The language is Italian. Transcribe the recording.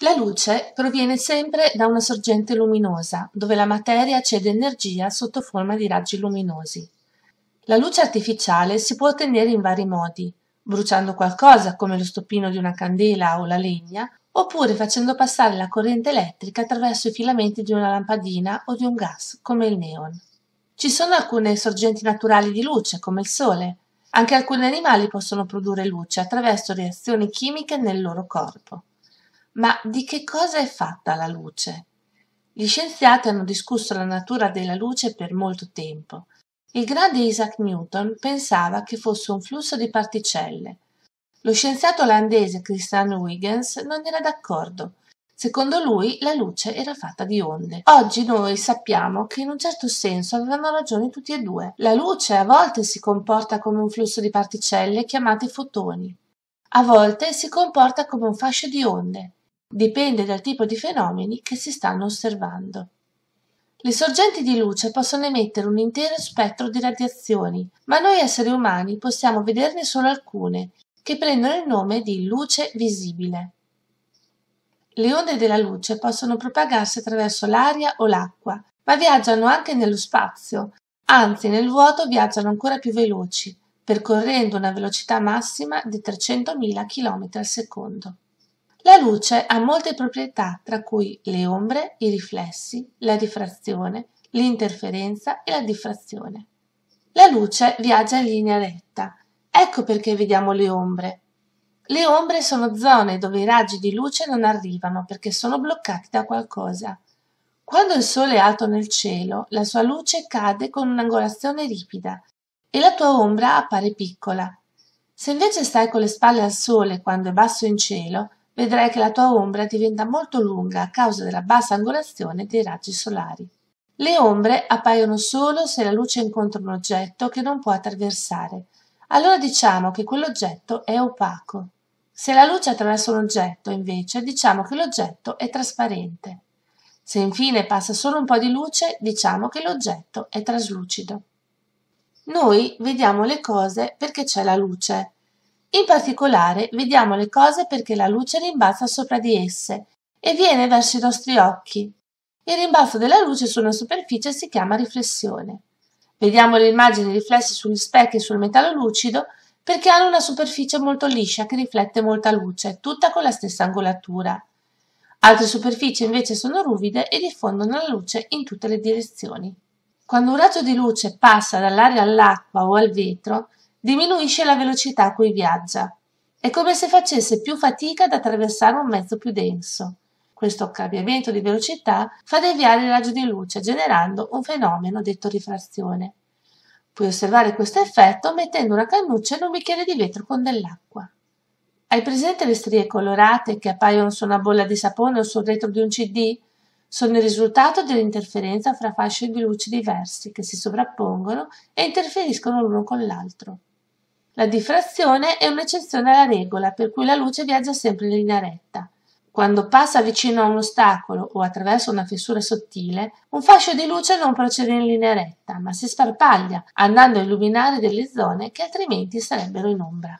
La luce proviene sempre da una sorgente luminosa, dove la materia cede energia sotto forma di raggi luminosi. La luce artificiale si può ottenere in vari modi, bruciando qualcosa come lo stoppino di una candela o la legna, oppure facendo passare la corrente elettrica attraverso i filamenti di una lampadina o di un gas come il neon. Ci sono alcune sorgenti naturali di luce come il sole. Anche alcuni animali possono produrre luce attraverso reazioni chimiche nel loro corpo. Ma di che cosa è fatta la luce? Gli scienziati hanno discusso la natura della luce per molto tempo. Il grande Isaac Newton pensava che fosse un flusso di particelle. Lo scienziato olandese Christian Huygens non era d'accordo. Secondo lui la luce era fatta di onde. Oggi noi sappiamo che in un certo senso avevano ragione tutti e due. La luce a volte si comporta come un flusso di particelle chiamate fotoni, a volte si comporta come un fascio di onde, Dipende dal tipo di fenomeni che si stanno osservando. Le sorgenti di luce possono emettere un intero spettro di radiazioni, ma noi esseri umani possiamo vederne solo alcune, che prendono il nome di luce visibile. Le onde della luce possono propagarsi attraverso l'aria o l'acqua, ma viaggiano anche nello spazio, anzi nel vuoto viaggiano ancora più veloci, percorrendo una velocità massima di 300.000 km al secondo. La luce ha molte proprietà, tra cui le ombre, i riflessi, la diffrazione, l'interferenza e la diffrazione. La luce viaggia in linea retta, ecco perché vediamo le ombre. Le ombre sono zone dove i raggi di luce non arrivano perché sono bloccati da qualcosa. Quando il sole è alto nel cielo, la sua luce cade con un'angolazione ripida e la tua ombra appare piccola. Se invece stai con le spalle al sole quando è basso in cielo, vedrai che la tua ombra diventa molto lunga a causa della bassa angolazione dei raggi solari. Le ombre appaiono solo se la luce incontra un oggetto che non può attraversare. Allora diciamo che quell'oggetto è opaco. Se la luce attraversa un oggetto, invece, diciamo che l'oggetto è trasparente. Se infine passa solo un po' di luce, diciamo che l'oggetto è traslucido. Noi vediamo le cose perché c'è la luce, in particolare vediamo le cose perché la luce rimbalza sopra di esse e viene verso i nostri occhi. Il rimbalzo della luce su una superficie si chiama riflessione. Vediamo le immagini riflesse sugli specchi e sul metallo lucido perché hanno una superficie molto liscia che riflette molta luce, tutta con la stessa angolatura. Altre superfici invece sono ruvide e diffondono la luce in tutte le direzioni. Quando un raggio di luce passa dall'aria all'acqua o al vetro, diminuisce la velocità a cui viaggia. È come se facesse più fatica ad attraversare un mezzo più denso. Questo cambiamento di velocità fa deviare il raggio di luce, generando un fenomeno detto rifrazione. Puoi osservare questo effetto mettendo una cannuccia in un bicchiere di vetro con dell'acqua. Hai presente le strie colorate che appaiono su una bolla di sapone o sul retro di un CD? sono il risultato dell'interferenza fra fasce di luce diversi che si sovrappongono e interferiscono l'uno con l'altro. La diffrazione è un'eccezione alla regola per cui la luce viaggia sempre in linea retta. Quando passa vicino a un ostacolo o attraverso una fessura sottile, un fascio di luce non procede in linea retta, ma si sparpaglia, andando a illuminare delle zone che altrimenti sarebbero in ombra.